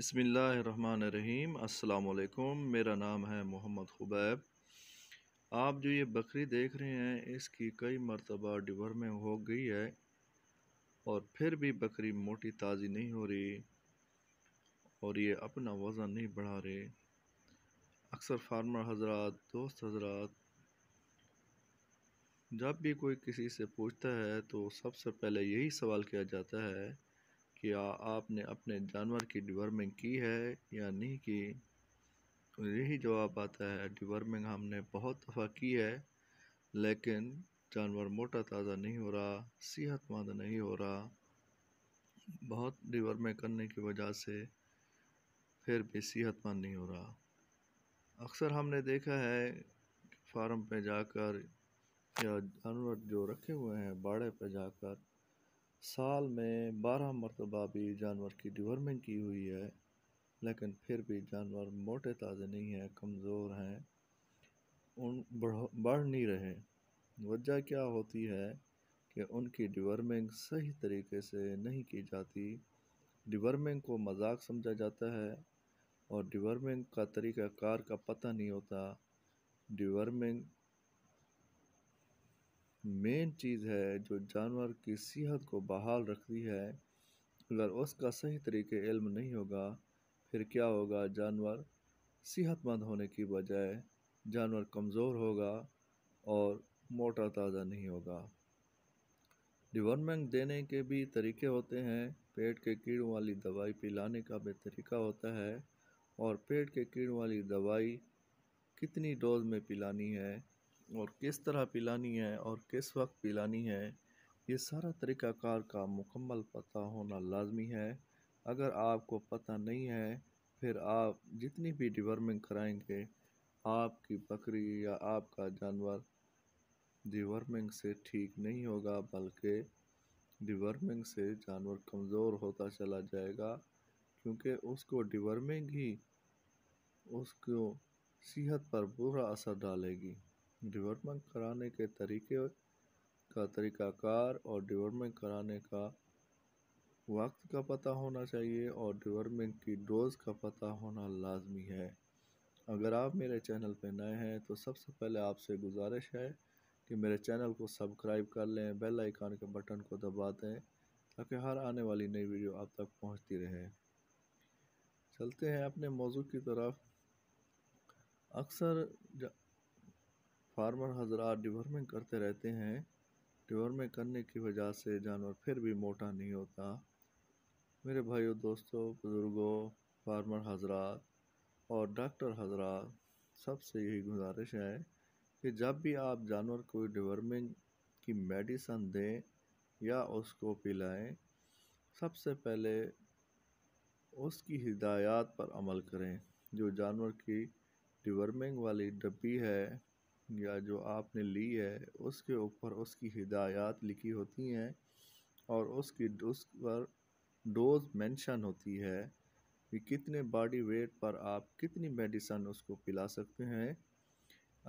बसमीम अल्लाम मेरा नाम है मोहम्मद खुबैब आप जो ये बकरी देख रहे हैं इसकी कई मरतबा डिवर में हो गई है और फिर भी बकरी मोटी ताज़ी नहीं हो रही और ये अपना वज़न नहीं बढ़ा रहे अक्सर फार्मर हजरात दोस्त हजरात जब भी कोई किसी से पूछता है तो सबसे पहले यही सवाल किया जाता है क्या आपने अपने जानवर की डिवर्मिंग की है या नहीं की तो यही जवाब आता है डिवर्मिंग हमने बहुत दफ़ा की है लेकिन जानवर मोटा ताज़ा नहीं हो रहा सेहतमंद नहीं हो रहा बहुत डिवर्मिंग करने की वजह से फिर भी सेहतमंद नहीं हो रहा अक्सर हमने देखा है फार्म पे जाकर या जानवर जो रखे हुए हैं बाड़े पे जाकर साल में बारह मरतबा भी जानवर की डिवर्मिंग की हुई है लेकिन फिर भी जानवर मोटे ताज़े नहीं हैं कमज़ोर हैं उन बढ़ नहीं रहे वजह क्या होती है कि उनकी डिवर्मिंग सही तरीके से नहीं की जाती डिवर्मिंग को मजाक समझा जाता है और डिवर्मिंग का तरीक़ाकार का पता नहीं होता डिवर्मिंग मेन चीज़ है जो जानवर की सेहत को बहाल रखती है अगर उसका सही तरीके इल्म नहीं होगा फिर क्या होगा जानवर सेहतमंद होने की बजाय जानवर कमज़ोर होगा और मोटा ताज़ा नहीं होगा डिवर्मेंट देने के भी तरीके होते हैं पेट के कीड़ों वाली दवाई पिलाने का भी तरीका होता है और पेट के कीड़ों वाली दवाई कितनी डोज में पिलानी है और किस तरह पिलानी है और किस वक्त पिलानी है ये सारा तरीक़ाकार का मुकम्मल पता होना लाजमी है अगर आपको पता नहीं है फिर आप जितनी भी डिवर्मिंग कराएंगे आपकी बकरी या आपका जानवर डिवर्मिंग से ठीक नहीं होगा बल्कि डिवर्मिंग से जानवर कमज़ोर होता चला जाएगा क्योंकि उसको डिवर्मिंग ही उसको सेहत पर बुरा असर डालेगी डेवलपमेंट कराने के तरीके का तरीकाकार और डेवलपमेंट कराने का वक्त का पता होना चाहिए और डेवलपमेंट की डोज का पता होना लाजमी है अगर आप मेरे चैनल पर नए हैं तो सबसे पहले आपसे गुजारिश है कि मेरे चैनल को सब्सक्राइब कर लें बेल आइकान के बटन को दबा दें ताकि हर आने वाली नई वीडियो आप तक पहुंचती रहे चलते हैं अपने मौजू की तरफ अक्सर फार्मर हजरात डिवर्मिंग करते रहते हैं डिवरमेंट करने की वजह से जानवर फिर भी मोटा नहीं होता मेरे भाइयों दोस्तों बुज़ुर्गों फार्मर हजरात और डॉक्टर हजरात सबसे यही गुजारिश है कि जब भी आप जानवर को डिवर्मिंग की मेडिसन दें या उसको पिलाएं सबसे पहले उसकी हिदायत पर अमल करें जो जानवर की डिवर्मिंग वाली डब्बी है या जो आपने ली है उसके ऊपर उसकी हिदायत लिखी होती हैं और उसकी उस पर डोज मेंशन होती है कि कितने बॉडी वेट पर आप कितनी मेडिसन उसको पिला सकते हैं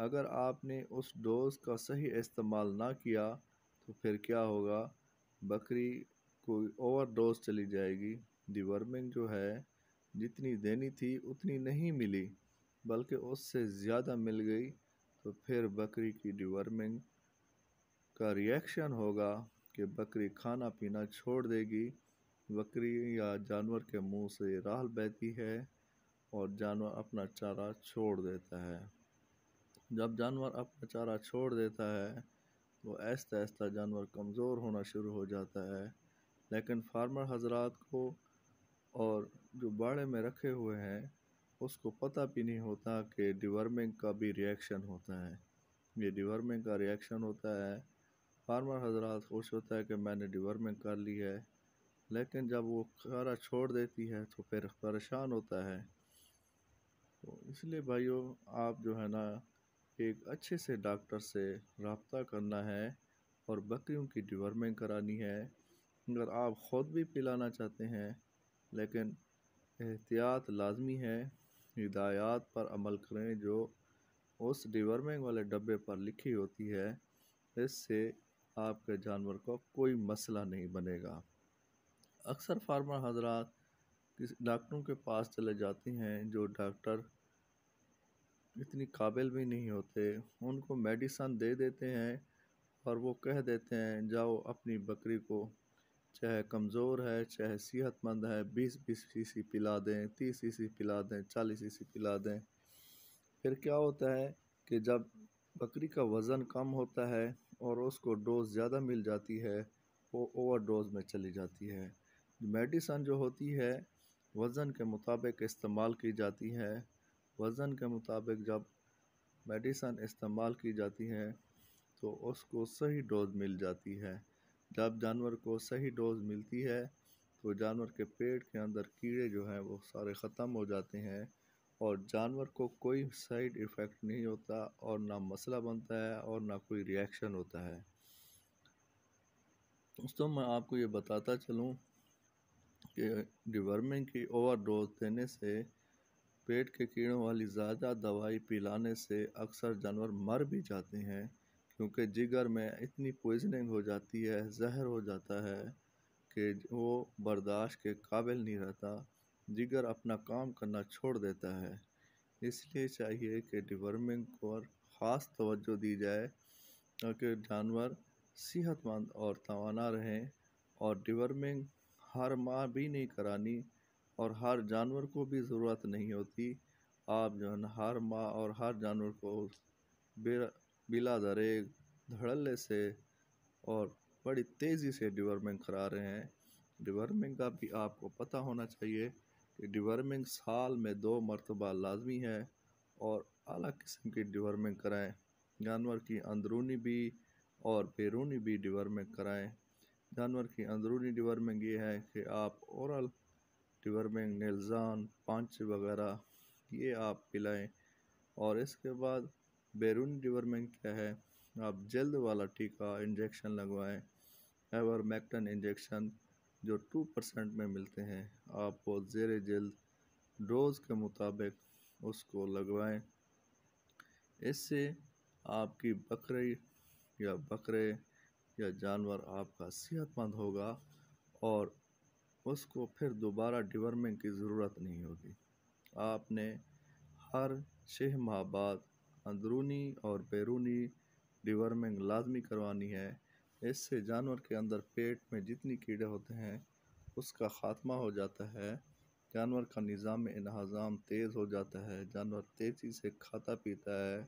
अगर आपने उस डोज का सही इस्तेमाल ना किया तो फिर क्या होगा बकरी कोई ओवर डोज चली जाएगी दिवर्मिंग जो है जितनी देनी थी उतनी नहीं मिली बल्कि उससे ज़्यादा मिल गई तो फिर बकरी की डिवर्मिंग का रिएक्शन होगा कि बकरी खाना पीना छोड़ देगी बकरी या जानवर के मुंह से राल बहती है और जानवर अपना चारा छोड़ देता है जब जानवर अपना चारा छोड़ देता है वो तो ऐसा ऐसा जानवर कमज़ोर होना शुरू हो जाता है लेकिन फार्मर हजरात को और जो बाड़े में रखे हुए हैं उसको पता भी नहीं होता कि डिवर्मिंग का भी रिएक्शन होता है ये डिवर्मिंग का रिएक्शन होता है फार्मर हजरात खुश होता है कि मैंने डिवर्मिंग कर ली है लेकिन जब वो खारा छोड़ देती है तो फिर परेशान होता है तो इसलिए भाइयों आप जो है ना एक अच्छे से डॉक्टर से रबता करना है और बकरियों की डिवर्मिंग करानी है अगर आप ख़ुद भी पिलाना चाहते हैं लेकिन एहतियात लाजमी है हिदायत पर अमल करें जो उस डिवर्मिंग वाले डब्बे पर लिखी होती है इससे आपके जानवर को कोई मसला नहीं बनेगा अक्सर फार्मर हजरात डॉक्टरों के पास चले जाते हैं जो डॉक्टर इतनी काबिल भी नहीं होते उनको मेडिसन दे देते हैं और वो कह देते हैं जाओ अपनी बकरी को चाहे कमज़ोर है चाहे सेहतमंद है बीस बीस सी पिला दें तीस सी पिला दें चालीस सी पिला दें फिर क्या होता है कि जब बकरी का वज़न कम होता है और उसको डोज ज़्यादा मिल जाती है वो ओवर डोज में चली जाती है मेडिसन जो होती है वज़न के मुताबिक इस्तेमाल की जाती है वज़न के मुताबिक जब मेडिसन इस्तेमाल की जाती है तो उसको सही डोज मिल जाती है जब जानवर को सही डोज मिलती है तो जानवर के पेट के अंदर कीड़े जो हैं वो सारे ख़त्म हो जाते हैं और जानवर को कोई साइड इफ़ेक्ट नहीं होता और ना मसला बनता है और ना कोई रिएक्शन होता है दोस्तों मैं आपको ये बताता चलूँ कि डिवर्मिंग की ओवर डोज़ देने से पेट के कीड़ों वाली ज़्यादा दवाई पिलाने से अक्सर जानवर मर भी जाते हैं क्योंकि जिगर में इतनी पॉइजनिंग हो जाती है जहर हो जाता है कि वो बर्दाश्त के काबिल नहीं रहता जिगर अपना काम करना छोड़ देता है इसलिए चाहिए कि डिवर्मिंग पर ख़ास तवज्जो दी जाए ताकि जानवर सेहतमंद और तोाना रहें और डिवर्मिंग हर माह भी नहीं करानी और हर जानवर को भी ज़रूरत नहीं होती आप जो है हर माह और हर जानवर को बेरा बिला दरे धड़ल्ले से और बड़ी तेज़ी से डिवर्मिंग करा रहे हैं डिवर्मिंग का भी आपको पता होना चाहिए कि डिवर्मिंग साल में दो मरतबा लाजमी है और अली किस्म की डिवर्मिंग कराएँ जानवर की अंदरूनी भी और बैरूनी भी डिवर्मिंग कराएँ जानवर की अंदरूनी डिवर्मिंग ये है कि आप औरल डिवर्मिंग नेल्ज़ान पांच वगैरह ये आप पिलाएं और इसके बाद बैरून रिवर में क्या है आप जल्द वाला टीका इंजेक्शन लगवाएं मैक्टन इंजेक्शन जो टू परसेंट में मिलते हैं आप वो जेर जल्द डोज के मुताबिक उसको लगवाएं इससे आपकी बकरी या बकरे या जानवर आपका सेहतमंद होगा और उसको फिर दोबारा डिवर्मिंग की ज़रूरत नहीं होगी आपने हर छः माह बाद अंदरूनी और बैरूनी डिवर्मिंग लाजमी करवानी है इससे जानवर के अंदर पेट में जितनी कीड़े होते हैं उसका ख़ात्मा हो जाता है जानवर का निज़ाम इन्हज़ाम तेज़ हो जाता है जानवर तेज़ी से खाता पीता है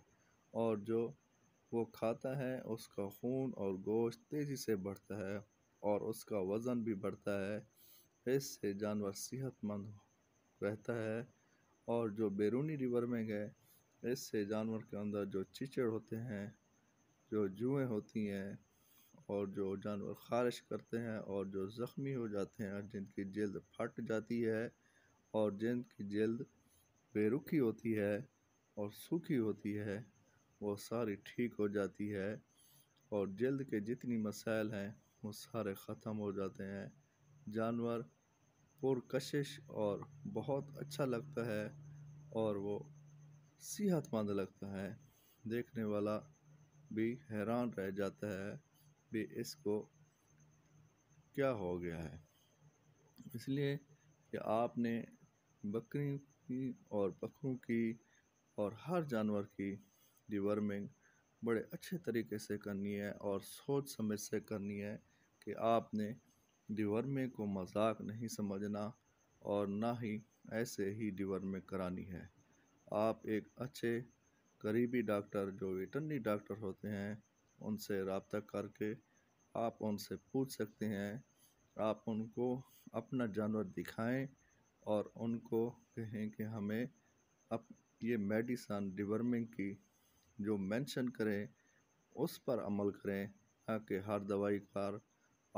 और जो वो खाता है उसका खून और गोश्त तेज़ी से बढ़ता है और उसका वज़न भी बढ़ता है इससे जानवर सेहतमंद रहता है और जो बैरूनी रिवर में गए इससे जानवर के अंदर जो चिचड़ होते हैं जो जुएँ होती हैं और जो जानवर खारिश करते हैं और जो ज़ख्मी हो जाते हैं जिनकी जल्द फट जाती है और जिनकी जल्द बेरुखी होती है और सूखी होती है वो सारी ठीक हो जाती है और जल्द के जितनी मसाइल हैं वो सारे ख़त्म हो जाते हैं जानवर पुरकशिश और बहुत अच्छा लगता है और वो सेहतमंद लगता है देखने वाला भी हैरान रह जाता है भी इसको क्या हो गया है इसलिए कि आपने बकरी की और बकरों की और हर जानवर की डिवर्मिंग बड़े अच्छे तरीके से करनी है और सोच समझ से करनी है कि आपने डिवर्मिंग को मजाक नहीं समझना और ना ही ऐसे ही डिवर्मिंग करानी है आप एक अच्छे करीबी डॉक्टर जो वेटरनरी डॉक्टर होते हैं उनसे रबता करके आप उनसे पूछ सकते हैं आप उनको अपना जानवर दिखाएं और उनको कहें कि हमें अब ये मेडिसन डिवर्मिंग की जो मेंशन करें उस पर अमल करें ताकि हर दवाई कार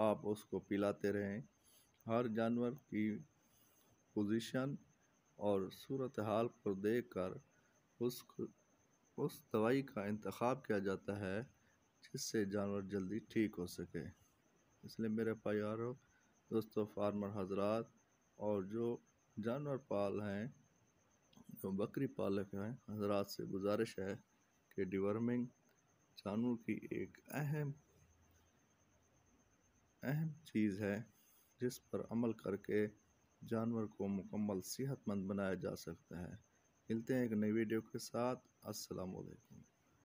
आप उसको पिलाते रहें हर जानवर की पोजीशन और सूरत हाल को देख कर उस उस दवाई का इंतखब किया जाता है जिससे जानवर जल्दी ठीक हो सके इसलिए मेरे प्यारों दोस्तों फार्मर हजरात और जो जानवर पाल हैं जो बकरी पालक हैं हजरात से गुजारिश है कि डिवर्मिंग जानवर की एक अहम अहम चीज़ है जिस पर अमल करके जानवर को मुकम्मल सेहतमंद बनाया जा सकता है मिलते हैं एक नई वीडियो के साथ असलकम